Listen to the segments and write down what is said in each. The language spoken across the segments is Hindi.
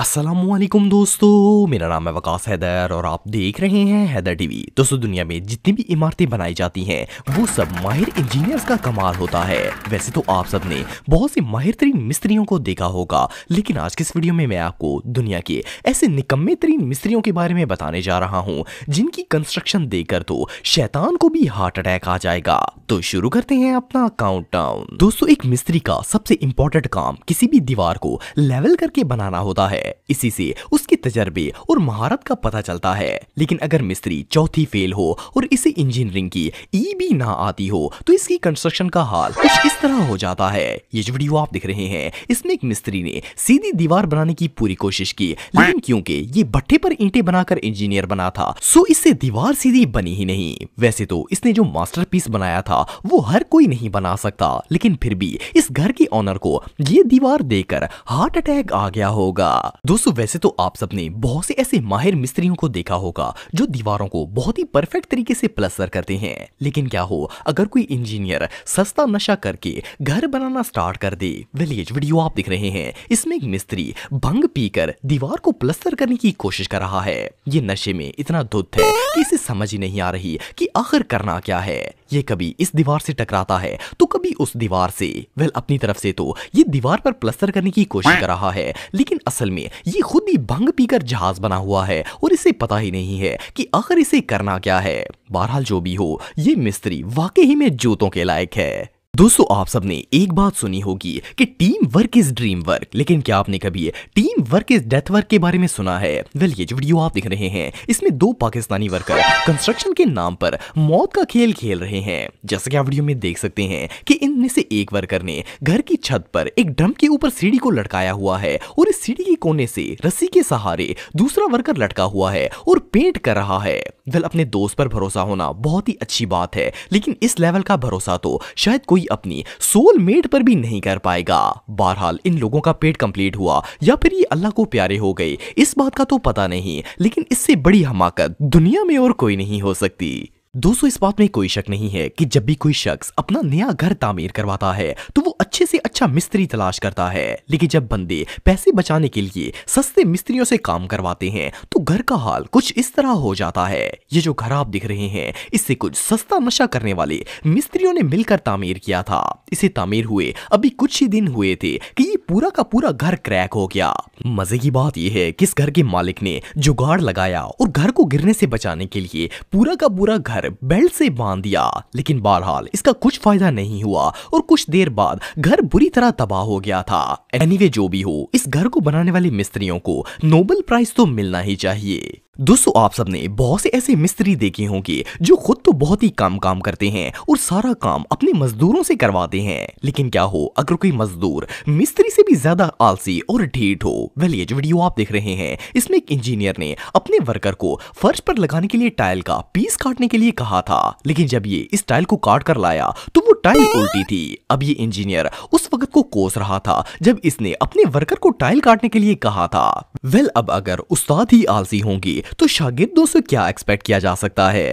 असलम दोस्तों मेरा नाम है वकास हैदर और आप देख रहे हैं हैदर टीवी दोस्तों दुनिया में जितनी भी इमारतें बनाई जाती हैं वो सब माहिर इंजीनियर्स का कमाल होता है वैसे तो आप सब ने बहुत से माहिर तरीन मिस्त्रियों को देखा होगा लेकिन आज के इस वीडियो में मैं आपको दुनिया के ऐसे निकम्मे तरीन मिस्त्रियों के बारे में बताने जा रहा हूँ जिनकी कंस्ट्रक्शन देकर तो शैतान को भी हार्ट अटैक आ जाएगा तो शुरू करते हैं अपना काउंट दोस्तों एक मिस्त्री का सबसे इम्पोर्टेंट काम किसी भी दीवार को लेवल करके बनाना होता है इसी से उसके तजर्बे और महारत का पता चलता है लेकिन अगर मिस्त्री चौथी फेल हो और इसे इंजीनियरिंग की ई भी ना आती हो तो इसकी कंस्ट्रक्शन का हाल कुछ इस तरह हो जाता है ये जो वीडियो आप देख रहे हैं इसमें एक मिस्त्री ने सीधी दीवार बनाने की पूरी कोशिश की लेकिन क्योंकि ये भट्टे पर ईंटें बनाकर इंजीनियर बना था सो इससे दीवार सीधी बनी ही नहीं वैसे तो इसने जो मास्टर बनाया था वो हर कोई नहीं बना सकता लेकिन फिर भी इस घर के ऑनर को ये दीवार देकर हार्ट अटैक आ गया होगा दोस्तों वैसे तो आप सबने बहुत से ऐसे माहिर मिस्त्रियों को देखा होगा जो दीवारों को बहुत ही परफेक्ट तरीके से प्लस्तर करते हैं लेकिन क्या हो अगर कोई इंजीनियर सस्ता नशा करके घर बनाना स्टार्ट कर दे विलेज वीडियो आप देख रहे हैं इसमें एक मिस्त्री भंग पीकर दीवार को प्लस्तर करने की कोशिश कर रहा है ये नशे में इतना धुत है की इसे समझ ही नहीं आ रही की आखिर करना क्या है ये कभी इस दीवार से टकराता है तो कभी उस दीवार से वेल अपनी तरफ से तो ये दीवार पर प्लस्तर करने की कोशिश कर रहा है लेकिन असल में ये खुद ही भंग पीकर जहाज बना हुआ है और इसे पता ही नहीं है कि आखिर इसे करना क्या है बहरहाल जो भी हो ये मिस्त्री वाकई में जूतों के लायक है दोस्तों आप सबने एक बात सुनी होगी कि team work is dream work लेकिन क्या आपने कभी team work is death work के बारे में सुना है वेल ये जो वीडियो आप देख रहे हैं इसमें दो पाकिस्तानी वर्कर कंस्ट्रक्शन के नाम पर मौत का खेल खेल रहे हैं जैसे कि आप वीडियो में देख सकते हैं कि इनमें से एक वर्कर ने घर की छत पर एक ड्रम के ऊपर सीढ़ी को लटकाया हुआ है और इस सीढ़ी के कोने से रस्सी के सहारे दूसरा वर्कर लटका हुआ है और पेंट कर रहा है वेल अपने दोस्त पर भरोसा होना बहुत ही अच्छी बात है लेकिन इस लेवल का भरोसा तो शायद कोई अपनी सोलमेट पर भी नहीं कर पाएगा बहरहाल इन लोगों का पेट कंप्लीट हुआ या फिर ये अल्लाह को प्यारे हो गए इस बात का तो पता नहीं लेकिन इससे बड़ी हमाकत दुनिया में और कोई नहीं हो सकती दोस्तों इस बात में कोई शक नहीं है कि जब भी कोई शख्स अपना नया घर तामीर करवाता है तो वो अच्छे से अच्छा मिस्त्री तलाश करता है लेकिन जब बंदे पैसे बचाने के लिए सस्ते मिस्त्रियों से काम करवाते हैं तो घर का हाल कुछ इस तरह हो जाता है ये जो घर आप दिख रहे हैं इससे कुछ सस्ता नशा करने वाले मिस्त्रियों ने मिलकर तामीर किया था इसे तामीर हुए अभी कुछ ही दिन हुए थे कि ये पूरा का पूरा घर क्रैक हो गया मजे की बात यह है कि इस घर के मालिक ने जुगाड़ लगाया और घर को गिरने से बचाने के लिए पूरा का पूरा घर जहर बेल्ट से बांध दिया लेकिन बहरहाल इसका कुछ फायदा नहीं हुआ और कुछ देर बाद घर बुरी तरह तबाह हो गया था एनीवे anyway, जो भी हो इस घर को बनाने वाले मिस्त्रियों को नोबल प्राइज तो मिलना ही चाहिए दोस्तों आप सबने बहुत से ऐसे मिस्त्री देखे होंगे जो खुद तो बहुत ही कम काम करते हैं और सारा काम अपने मजदूरों से करवाते हैं लेकिन क्या हो अगर कोई मजदूर मिस्त्री से भी ज्यादा आलसी और ढीठ हो वेल ये जो वीडियो आप देख रहे हैं इसमें एक इंजीनियर ने अपने वर्कर को फर्श पर लगाने के लिए टाइल का पीस काटने के लिए कहा था लेकिन जब ये इस टाइल को काट कर लाया तो वो टाइल उल्टी थी अब ये इंजीनियर उस वक्त को कोस रहा था जब इसने अपने वर्कर को टाइल काटने के लिए कहा था वेल अब अगर उस्ताद ही आलसी होंगी तो शागिर्दों से क्या एक्सपेक्ट किया जा सकता है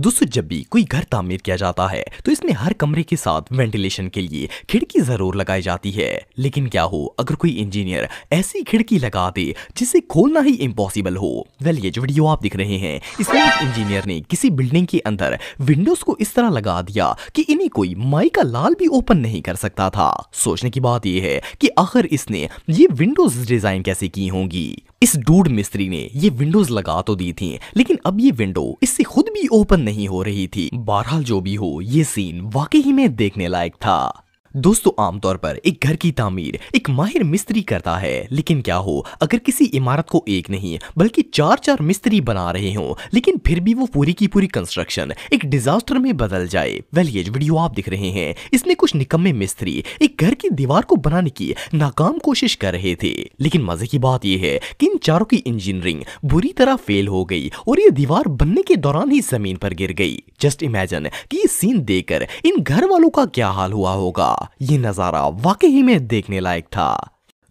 दोस्तों जब भी कोई घर तामीर किया जाता है तो इसमें हर कमरे के साथ वेंटिलेशन के लिए खिड़की जरूर लगाई जाती है लेकिन क्या हो अगर कोई इंजीनियर ऐसी खिड़की लगा दे जिसे खोलना ही इम्पॉसिबल हो वेल ये जो वीडियो आप दिख रहे हैं इसमें एक इंजीनियर ने किसी बिल्डिंग के अंदर विंडोज को इस तरह लगा दिया की इन्हें कोई माई का लाल भी ओपन नहीं कर सकता था सोचने की बात यह है की आखिर इसने ये विंडोज डिजाइन कैसे की होंगी इस डूड मिस्त्री ने ये विंडोज लगा तो दी थी लेकिन अब ये विंडो इससे खुद भी ओपन नहीं हो रही थी बहरहाल जो भी हो ये सीन वाकई में देखने लायक था दोस्तों आमतौर पर एक घर की तामीर एक माहिर मिस्त्री करता है लेकिन क्या हो अगर किसी इमारत को एक नहीं बल्कि चार चार मिस्त्री बना रहे हो लेकिन फिर भी वो पूरी की पूरी कंस्ट्रक्शन एक डिजास्टर में बदल जाए वेल ये वीडियो आप दिख रहे हैं इसमें कुछ निकम्मे मिस्त्री एक घर की दीवार को बनाने की नाकाम कोशिश कर रहे थे लेकिन मजे की बात यह है कि इन चारों की इंजीनियरिंग बुरी तरह फेल हो गई और ये दीवार बनने के दौरान ही जमीन पर गिर गई जस्ट इमेजिन की ये सीन देकर इन घर वालों का क्या हाल हुआ होगा ये नज़ारा वाकई में देखने लायक था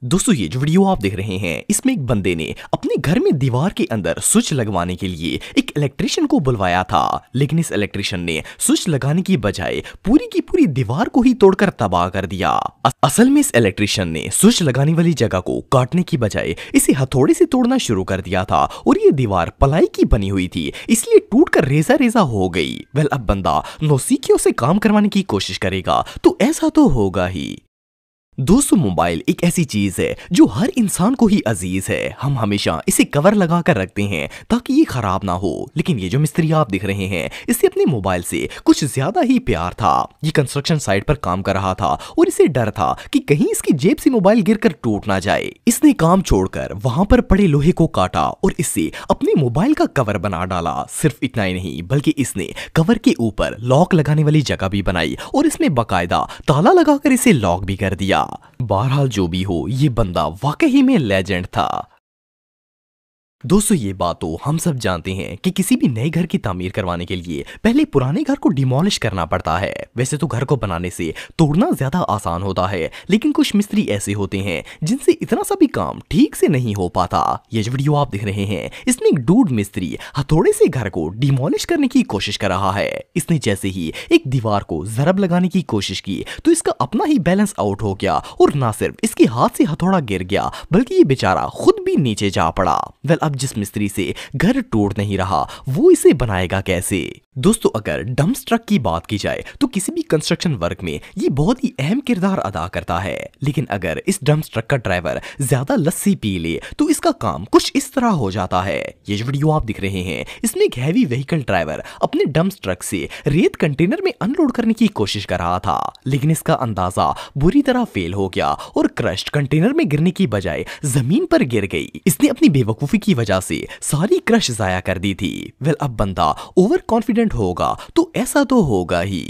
दोस्तों ये जो वीडियो आप देख रहे हैं इसमें एक बंदे ने अपने घर में दीवार के अंदर स्विच लगवाने के लिए एक इलेक्ट्रिशियन को बुलवाया था लेकिन इस इलेक्ट्रिशियन ने स्विच लगाने की बजाय पूरी की पूरी दीवार को ही तोड़कर तबाह कर दिया असल में इस इलेक्ट्रिशियन ने स्विच लगाने वाली जगह को काटने की बजाय इसे हथौड़े से तोड़ना शुरू कर दिया था और ये दीवार पलाई की बनी हुई थी इसलिए टूट कर रेजा रेजा हो गई वेल अब बंदा नौसिखियों से काम करवाने की कोशिश करेगा तो ऐसा तो होगा ही दोस्तों मोबाइल एक ऐसी चीज है जो हर इंसान को ही अजीज है हम हमेशा इसे कवर लगा कर रखते हैं ताकि ये खराब ना हो लेकिन ये जो मिस्त्री आप दिख रहे हैं इसे अपने मोबाइल से कुछ ज्यादा ही प्यार था ये कंस्ट्रक्शन साइट पर काम कर रहा था और इसे डर था कि कहीं इसकी जेब से मोबाइल गिर कर टूट ना जाए इसने काम छोड़कर वहां पर पड़े लोहे को काटा और इससे अपने मोबाइल का कवर बना डाला सिर्फ इतना ही नहीं बल्कि इसने कवर के ऊपर लॉक लगाने वाली जगह भी बनाई और इसने बाकायदा ताला लगाकर इसे लॉक भी कर दिया बहरहाल जो भी हो ये बंदा वाकई में लेजेंड था दोस्तों ये बात तो हम सब जानते हैं कि किसी भी नए घर की तामीर करवाने के लिए पहले पुराने घर को डिमोलिश करना पड़ता है वैसे तो घर को बनाने से तोड़ना ज्यादा आसान होता है लेकिन कुछ मिस्त्री ऐसे होते हैं जिनसे इतना सा भी काम ठीक से नहीं हो पाता ये जो वीडियो आप देख रहे हैं इसने एक डूड मिस्त्री हथौड़े से घर को डिमोलिश करने की कोशिश कर रहा है इसने जैसे ही एक दीवार को जरब लगाने की कोशिश की तो इसका अपना ही बैलेंस आउट हो गया और ना सिर्फ इसके हाथ से हथौड़ा गिर गया बल्कि ये बेचारा खुद भी नीचे जा पड़ा वेल अब जिस मिस्त्री से घर तोड़ नहीं रहा वो इसे बनाएगा कैसे दोस्तों अगर डम्प ट्रक की बात की जाए तो किसी भी कंस्ट्रक्शन वर्क में ये बहुत ही अहम किरदार अदा करता है लेकिन अगर इस डम्प ट्रक का ड्राइवर ज्यादा लस्सी पी ले तो इसका काम कुछ इस तरह हो जाता है ये जो वीडियो आप दिख रहे हैं इसमें एक हैवी व्हीकल ड्राइवर अपने डम्प ट्रक से रेत कंटेनर में अनलोड करने की कोशिश कर रहा था लेकिन इसका अंदाजा बुरी तरह फेल हो गया और क्रस्ट कंटेनर में गिरने की बजाय जमीन पर गिर गई इसने अपनी बेवकूफी की वजह से सारी क्रश जाया कर दी थी वेल अब बंदा ओवर कॉन्फिडेंट होगा तो ऐसा तो होगा ही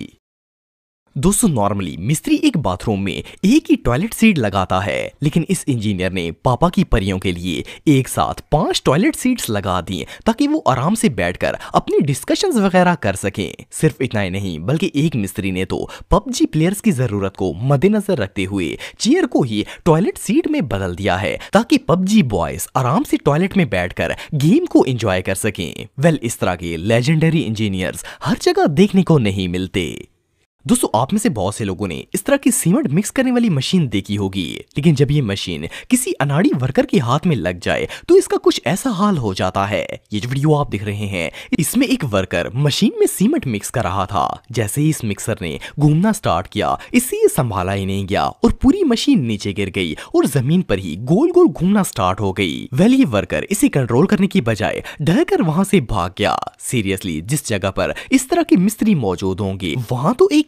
दोस्तों नॉर्मली मिस्त्री एक बाथरूम में एक ही टॉयलेट सीट लगाता है लेकिन इस इंजीनियर ने पापा की परियों के लिए एक साथ पांच टॉयलेट सीट्स लगा दी ताकि वो आराम से बैठकर अपनी डिस्कशंस वगैरह कर सकें सिर्फ इतना ही नहीं बल्कि एक मिस्त्री ने तो पबजी प्लेयर्स की जरूरत को मद्देनजर रखते हुए चेयर को ही टॉयलेट सीट में बदल दिया है ताकि पबजी बॉयज आराम से टॉयलेट में बैठ गेम को एंजॉय कर सके वेल इस तरह के लेजेंडरी इंजीनियर्स हर जगह देखने को नहीं मिलते दोस्तों आप में से बहुत से लोगों ने इस तरह की सीमेंट मिक्स करने वाली मशीन देखी होगी लेकिन जब ये मशीन किसी अनाड़ी वर्कर के हाथ में लग जाए तो इसका कुछ ऐसा हाल हो जाता है ये जो वीडियो आप देख रहे हैं इसमें एक वर्कर मशीन में सीमेंट मिक्स कर रहा था जैसे ही इस मिक्सर ने घूमना स्टार्ट किया इससे ये संभाला ही नहीं गया और पूरी मशीन नीचे गिर गई और जमीन पर ही गोल गोल घूमना स्टार्ट हो गई वेल ये वर्कर इसे कंट्रोल करने की बजाय डर कर वहां से भाग गया सीरियसली जिस जगह पर इस तरह के मिस्त्री मौजूद होंगे वहां तो एक